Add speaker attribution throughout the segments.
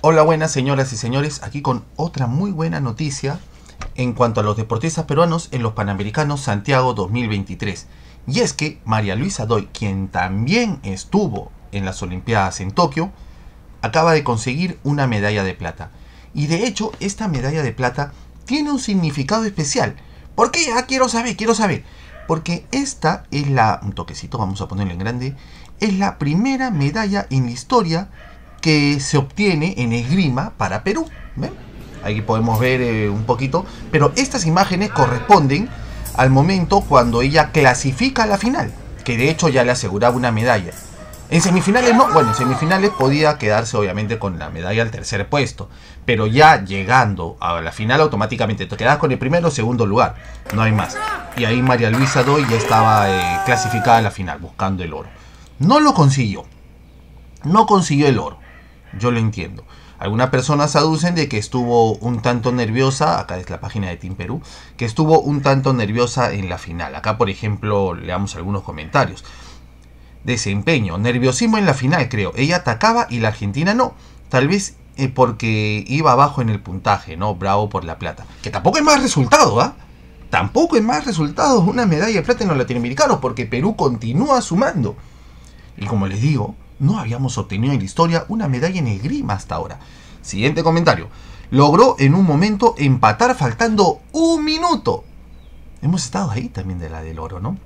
Speaker 1: Hola buenas señoras y señores, aquí con otra muy buena noticia en cuanto a los deportistas peruanos en los Panamericanos Santiago 2023. Y es que María Luisa Doy, quien también estuvo en las Olimpiadas en Tokio, acaba de conseguir una medalla de plata. Y de hecho, esta medalla de plata tiene un significado especial. ¿Por qué? Ah, quiero saber, quiero saber. Porque esta es la, un toquecito, vamos a ponerlo en grande, es la primera medalla en la historia que se obtiene en esgrima para Perú. ¿Ven? Aquí podemos ver eh, un poquito, pero estas imágenes corresponden al momento cuando ella clasifica a la final, que de hecho ya le aseguraba una medalla. En semifinales no, bueno, en semifinales podía quedarse obviamente con la medalla al tercer puesto, pero ya llegando a la final automáticamente te quedas con el primero o segundo lugar, no hay más. Y ahí María Luisa Doy ya estaba eh, clasificada en la final buscando el oro. No lo consiguió, no consiguió el oro yo lo entiendo. Algunas personas aducen de que estuvo un tanto nerviosa, acá es la página de Team Perú, que estuvo un tanto nerviosa en la final. Acá, por ejemplo, leamos algunos comentarios. Desempeño, nerviosismo en la final, creo. Ella atacaba y la Argentina no. Tal vez eh, porque iba abajo en el puntaje, ¿no? Bravo por la plata. Que tampoco es más resultado, ¿ah? Tampoco es más resultados una medalla de plata en los latinoamericanos porque Perú continúa sumando. Y como les digo, no habíamos obtenido en la historia una medalla en Grima hasta ahora. Siguiente comentario. Logró en un momento empatar faltando un minuto. Hemos estado ahí también de la del oro, ¿no?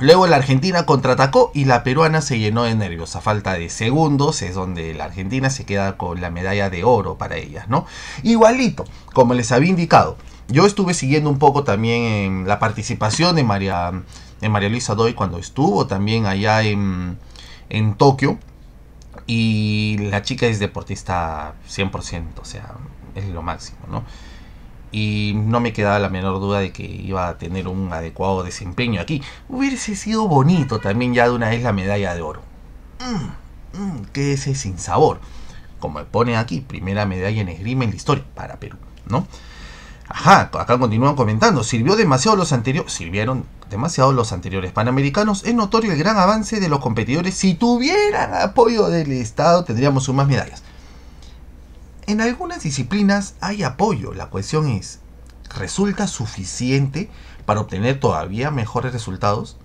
Speaker 1: Luego la Argentina contraatacó y la peruana se llenó de nervios. A falta de segundos es donde la Argentina se queda con la medalla de oro para ellas, ¿no? Igualito, como les había indicado, yo estuve siguiendo un poco también la participación de María, de Luisa Doy cuando estuvo también allá en, en Tokio. Y la chica es deportista 100%, o sea, es lo máximo, ¿no? Y no me quedaba la menor duda de que iba a tener un adecuado desempeño aquí. Hubiese sido bonito también ya de una vez la medalla de oro. Mm, mm que ese sin sabor. Como pone aquí, primera medalla en esgrima en la historia para Perú, ¿no? Ajá, acá continúan comentando. Sirvió demasiado los anteriores. Sirvieron demasiado los anteriores panamericanos, es notorio el gran avance de los competidores. Si tuvieran apoyo del Estado, tendríamos más medallas. En algunas disciplinas hay apoyo, la cuestión es, ¿resulta suficiente para obtener todavía mejores resultados?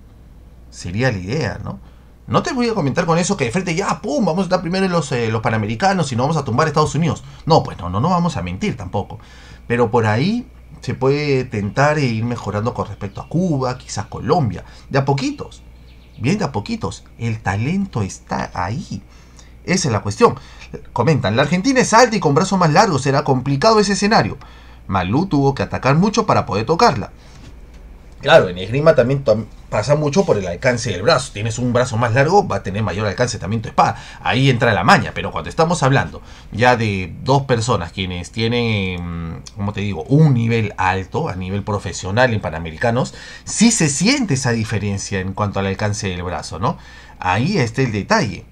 Speaker 1: Sería la idea, ¿no? No te voy a comentar con eso que de frente ya, ¡pum! Vamos a estar primero en los, eh, los panamericanos y no vamos a tumbar a Estados Unidos. No, pues no, no, no vamos a mentir tampoco. Pero por ahí se puede tentar e ir mejorando con respecto a Cuba, quizás Colombia, de a poquitos, bien de a poquitos, el talento está ahí. Esa es la cuestión. Comentan, la Argentina es alta y con brazos más largos, será complicado ese escenario. Malú tuvo que atacar mucho para poder tocarla. Claro, en esgrima también pasa mucho por el alcance del brazo. Tienes un brazo más largo, va a tener mayor alcance también tu espada. Ahí entra la maña, pero cuando estamos hablando ya de dos personas quienes tienen, como te digo, un nivel alto a nivel profesional en Panamericanos, sí se siente esa diferencia en cuanto al alcance del brazo, ¿no? Ahí está el detalle.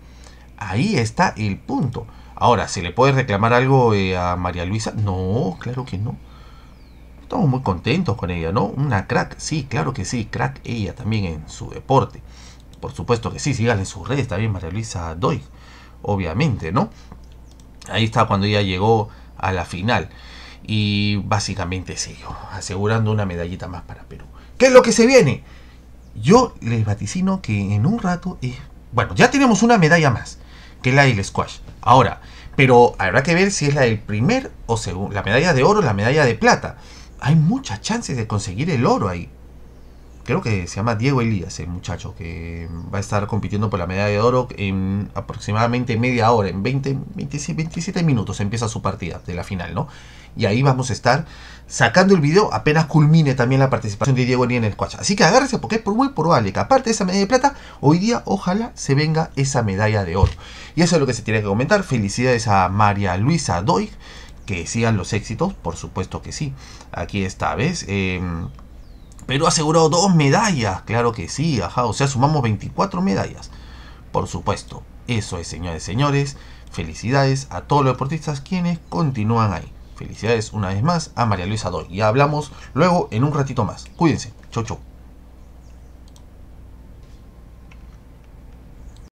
Speaker 1: Ahí está el punto. Ahora, ¿se le puede reclamar algo eh, a María Luisa? No, claro que no estamos muy contentos con ella, ¿no? Una crack, sí, claro que sí, crack ella también en su deporte. Por supuesto que sí, síganle en sus redes también, María Luisa Doy. obviamente, ¿no? Ahí está cuando ella llegó a la final. Y básicamente es asegurando una medallita más para Perú. ¿Qué es lo que se viene? Yo les vaticino que en un rato... es bueno, ya tenemos una medalla más, que es la del squash. Ahora, pero habrá que ver si es la del primer o segundo. la medalla de oro la medalla de plata hay muchas chances de conseguir el oro ahí. Creo que se llama Diego Elías, el muchacho, que va a estar compitiendo por la medalla de oro en aproximadamente media hora, en 20, 27 minutos empieza su partida de la final, ¿no? Y ahí vamos a estar sacando el video apenas culmine también la participación de Diego Elías en el squash. Así que agárrese porque es muy probable que aparte de esa medalla de plata, hoy día ojalá se venga esa medalla de oro. Y eso es lo que se tiene que comentar. Felicidades a María Luisa Doig que sigan los éxitos, por supuesto que sí. Aquí esta vez. Em, pero ha asegurado dos medallas, claro que sí, ajá, o sea, sumamos 24 medallas. Por supuesto, eso es, señores, señores. Felicidades a todos los deportistas quienes continúan ahí. Felicidades una vez más a María Luisa Doy. Ya hablamos luego en un ratito más. Cuídense. Chau, chau.